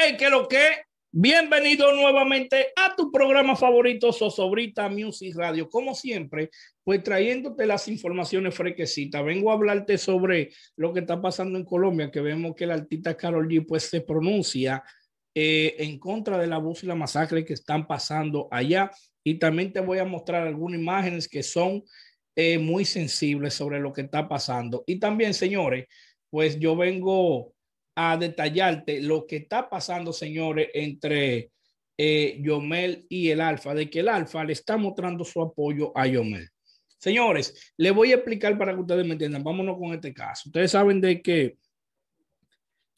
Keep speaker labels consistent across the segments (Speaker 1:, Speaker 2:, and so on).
Speaker 1: Hey, que lo que? Bienvenido nuevamente a tu programa favorito, Sosobrita Music Radio. Como siempre, pues trayéndote las informaciones frequecitas. Vengo a hablarte sobre lo que está pasando en Colombia, que vemos que la artista Carol G pues se pronuncia eh, en contra de la y la masacre que están pasando allá. Y también te voy a mostrar algunas imágenes que son eh, muy sensibles sobre lo que está pasando. Y también, señores, pues yo vengo a detallarte lo que está pasando, señores, entre eh, Yomel y el Alfa, de que el Alfa le está mostrando su apoyo a Yomel. Señores, les voy a explicar para que ustedes me entiendan. Vámonos con este caso. Ustedes saben de que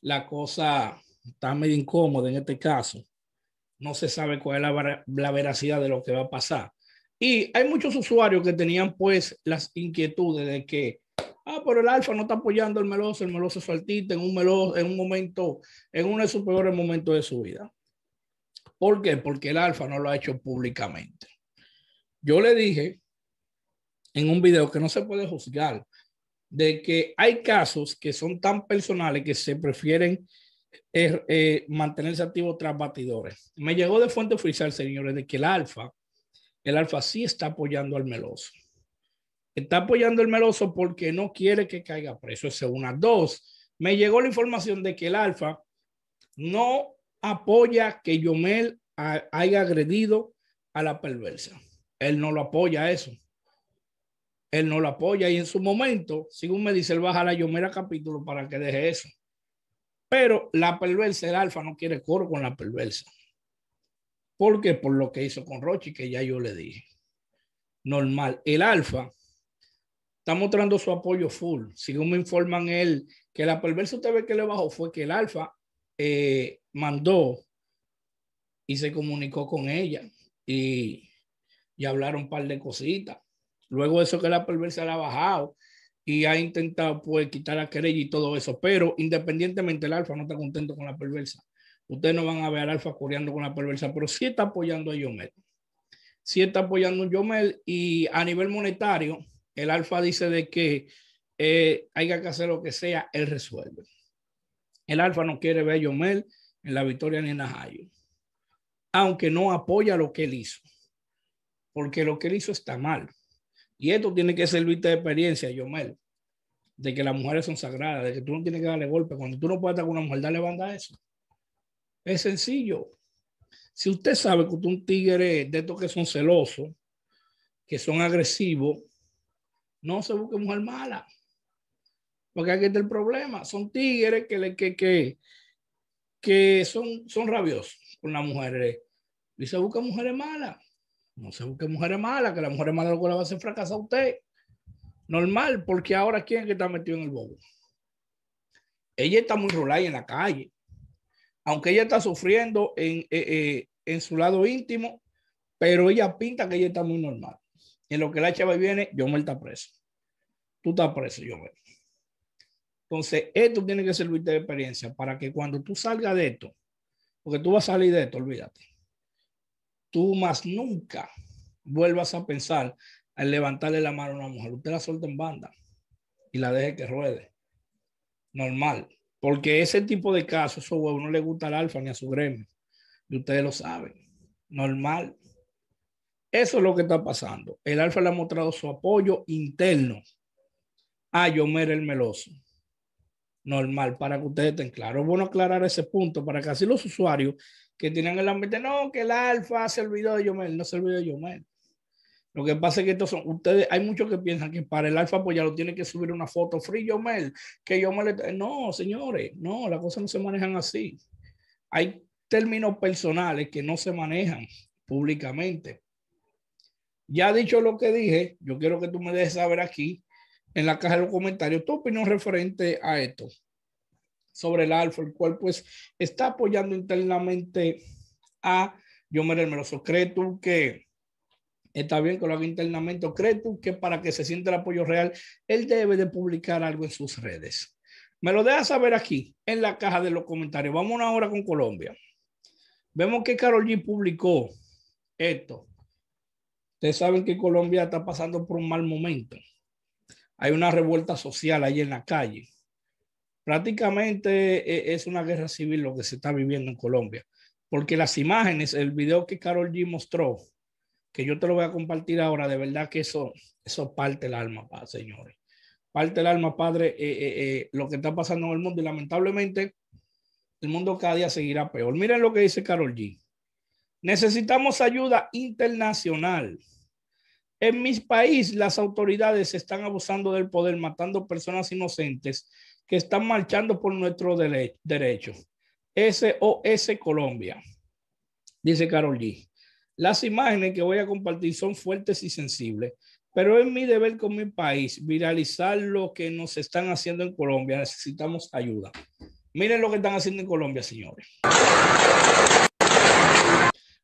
Speaker 1: la cosa está medio incómoda en este caso. No se sabe cuál es la veracidad de lo que va a pasar. Y hay muchos usuarios que tenían pues las inquietudes de que Ah, pero el Alfa no está apoyando al Meloso, el Meloso es faltita en un Meloso, en un momento, en uno de sus peores momentos de su vida. ¿Por qué? Porque el Alfa no lo ha hecho públicamente. Yo le dije en un video que no se puede juzgar de que hay casos que son tan personales que se prefieren eh, eh, mantenerse activos tras batidores. Me llegó de fuente oficial, señores, de que el Alfa, el Alfa sí está apoyando al Meloso. Está apoyando el meloso porque no quiere que caiga preso. Esa es una. Dos, me llegó la información de que el Alfa no apoya que Yomel haya agredido a la perversa. Él no lo apoya eso. Él no lo apoya y en su momento, según me dice, él baja la Yomel a capítulo para que deje eso. Pero la perversa, el alfa, no quiere coro con la perversa. Porque por lo que hizo con Rochi, que ya yo le dije. Normal. El alfa mostrando su apoyo full. Según me informan él, que la perversa usted ve que le bajó fue que el Alfa eh, mandó y se comunicó con ella y, y hablaron un par de cositas. Luego eso que la perversa la ha bajado y ha intentado pues quitar a querella y todo eso, pero independientemente el Alfa no está contento con la perversa. Ustedes no van a ver al Alfa coreando con la perversa, pero si está apoyando a Yomel. si está apoyando a Yomel y a nivel monetario, el alfa dice de que eh, hay que hacer lo que sea, él resuelve. El alfa no quiere ver a Yomel en la victoria ni en Ajayo, aunque no apoya lo que él hizo, porque lo que él hizo está mal. Y esto tiene que servirte de experiencia, Yomel, de que las mujeres son sagradas, de que tú no tienes que darle golpe. Cuando tú no puedes estar con una mujer, dale banda a eso. Es sencillo. Si usted sabe que tú un tigre de estos que son celosos, que son agresivos, no se busque mujer mala. Porque aquí está el problema. Son tigres que, que, que, que son, son rabiosos con las mujeres. Y se busca mujeres malas. No se busque mujeres malas, que las mujeres malas lo que le va a hacer fracasar a usted. Normal, porque ahora quién es que está metido en el bobo. Ella está muy rulay en la calle. Aunque ella está sufriendo en, eh, eh, en su lado íntimo, pero ella pinta que ella está muy normal en lo que la chava viene, yo me está preso. Tú estás preso, yo me. Entonces, esto tiene que servirte de experiencia para que cuando tú salgas de esto, porque tú vas a salir de esto, olvídate, tú más nunca vuelvas a pensar en levantarle la mano a una mujer. Usted la suelta en banda y la deje que ruede. Normal. Porque ese tipo de casos, eso no le gusta al alfa ni a su gremio. Y ustedes lo saben. Normal. Eso es lo que está pasando. El Alfa le ha mostrado su apoyo interno a Yomer el Meloso. Normal, para que ustedes estén claros. bueno aclarar ese punto para que así los usuarios que tienen el ambiente, no, que el Alfa se olvidó de Yomer, no se olvidó de Yomer. Lo que pasa es que estos son, ustedes, hay muchos que piensan que para el alfa pues ya lo tiene que subir una foto free Yomel, que Yomel, no, señores, no, las cosas no se manejan así. Hay términos personales que no se manejan públicamente. Ya dicho lo que dije, yo quiero que tú me dejes saber aquí en la caja de los comentarios tu opinión referente a esto sobre el alfa, el cual pues está apoyando internamente a Yomer Meloso. ¿Crees tú que está bien que lo haga internamente crees tú que para que se sienta el apoyo real, él debe de publicar algo en sus redes? Me lo dejas saber aquí en la caja de los comentarios. Vamos ahora con Colombia. Vemos que Carol G publicó esto Ustedes saben que Colombia está pasando por un mal momento. Hay una revuelta social ahí en la calle. Prácticamente eh, es una guerra civil lo que se está viviendo en Colombia, porque las imágenes, el video que Carol G mostró, que yo te lo voy a compartir ahora, de verdad que eso, eso parte el alma, señores. Parte el alma, padre, eh, eh, lo que está pasando en el mundo y lamentablemente el mundo cada día seguirá peor. Miren lo que dice Carol G. Necesitamos ayuda internacional. En mi país, las autoridades están abusando del poder, matando personas inocentes que están marchando por nuestro derechos. derecho. SOS Colombia, dice Carol G. Las imágenes que voy a compartir son fuertes y sensibles, pero es mi deber con mi país viralizar lo que nos están haciendo en Colombia. Necesitamos ayuda. Miren lo que están haciendo en Colombia, señores.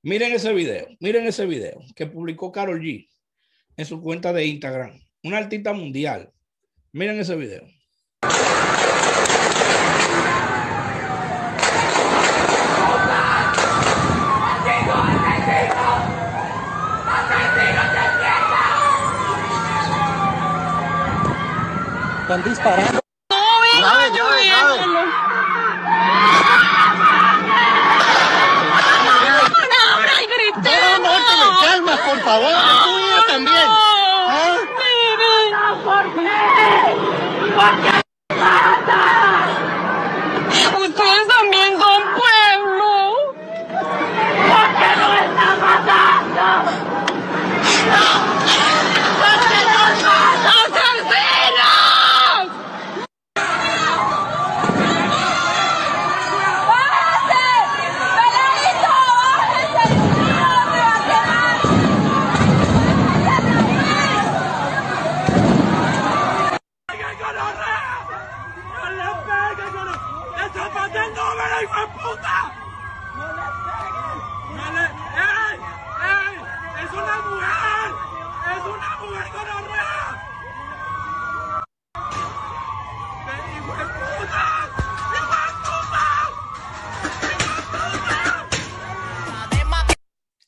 Speaker 1: Miren ese video, miren ese video que publicó Carol G en su cuenta de Instagram. Una artista mundial. Miren ese video. Están disparando. No, ¡Por favor, es tuya también. ¿Ah? ¿Por qué? ¿Por qué?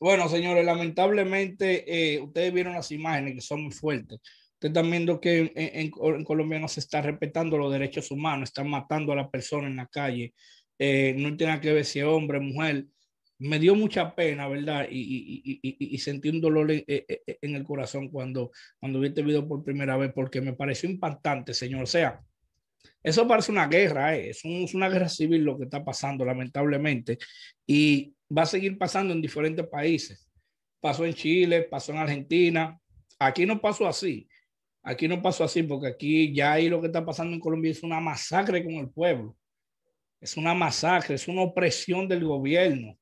Speaker 1: Bueno, señores, lamentablemente eh, ustedes vieron las imágenes que son muy fuertes. Ustedes están viendo que en, Colombia no se está respetando los derechos humanos, están matando a la persona en la calle. Eh, no tiene que ver si es hombre, mujer. Me dio mucha pena, ¿verdad? Y, sentí un dolor eh, en, el corazón cuando, cuando vi este video por primera vez, porque me pareció impactante, señor. O sea, eso parece una guerra, es, es una guerra civil lo que está pasando, lamentablemente. Y va a seguir pasando en diferentes países. Pasó en Chile, pasó en Argentina. Aquí no pasó así. Aquí no pasó así porque aquí ya ahí lo que está pasando en Colombia es una masacre con el pueblo. Es una masacre, es una opresión del gobierno.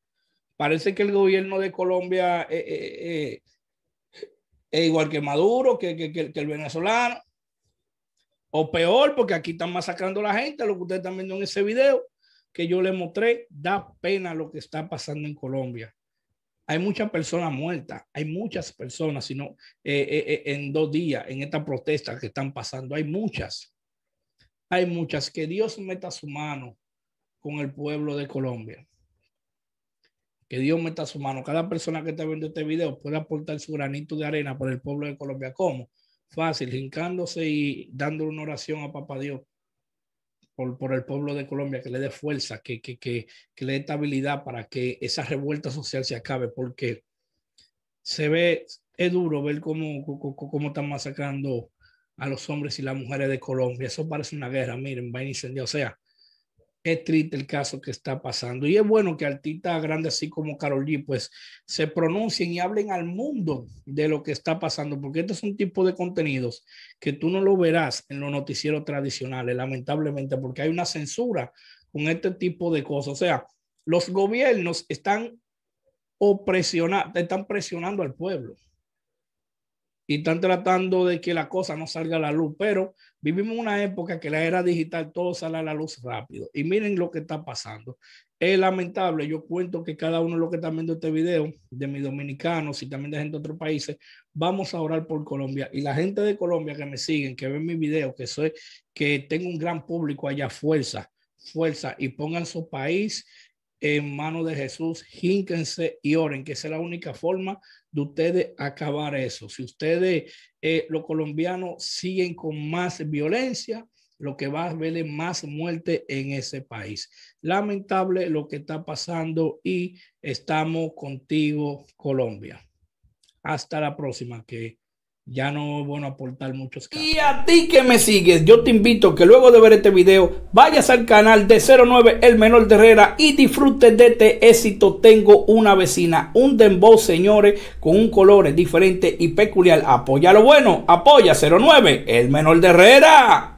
Speaker 1: Parece que el gobierno de Colombia eh, eh, eh, es, igual que Maduro, que, que, el venezolano. O peor, porque aquí están masacrando a la gente, lo que ustedes están viendo en ese video que yo le mostré, da pena lo que está pasando en Colombia. Hay muchas personas muertas, hay muchas personas, sino eh, eh, eh, en dos días, en esta protesta que están pasando, hay muchas. Hay muchas que Dios meta su mano con el pueblo de Colombia. Que Dios meta su mano. Cada persona que está viendo este video puede aportar su granito de arena por el pueblo de Colombia. ¿Cómo? Fácil, hincándose y dando una oración a Papá Dios por, el pueblo de Colombia, que le dé fuerza, que, que, le dé estabilidad para que esa revuelta social se acabe, porque se ve, es duro ver cómo, cómo están masacrando a los hombres y las mujeres de Colombia. Eso parece una guerra, miren, va a incendiar. O sea, es triste el caso que está pasando. Y es bueno que artistas grandes así como Carol G, pues se pronuncien y hablen al mundo de lo que está pasando, porque este es un tipo de contenidos que tú no lo verás en los noticieros tradicionales, lamentablemente, porque hay una censura con este tipo de cosas. O sea, los gobiernos están opresionando están presionando al pueblo y están tratando de que la cosa no salga a la luz, pero vivimos una época que la era digital todo sale a la luz rápido. Y miren lo que está pasando. Es lamentable, yo cuento que cada uno de los que están viendo este video, de mis dominicanos y también de gente de otros países, vamos a orar por Colombia. Y la gente de Colombia que me siguen, que ven mi video, que soy, que tengo un gran público allá, fuerza, fuerza, y pongan su país en manos de Jesús, jínquense y oren, que es la única forma de ustedes acabar eso. Si ustedes, eh, los colombianos, siguen con más violencia, lo que va a haber es más muerte en ese país. Lamentable lo que está pasando y estamos contigo, Colombia. Hasta la próxima, que ya no es a aportar muchos Y a ti que me sigues, yo te invito que luego de ver este video vayas al canal de 09 El Menor de Herrera y disfrutes de este éxito. Tengo una vecina, un dembow, señores, con un color diferente y peculiar. Apoya lo bueno, apoya 09 El Menor de Herrera.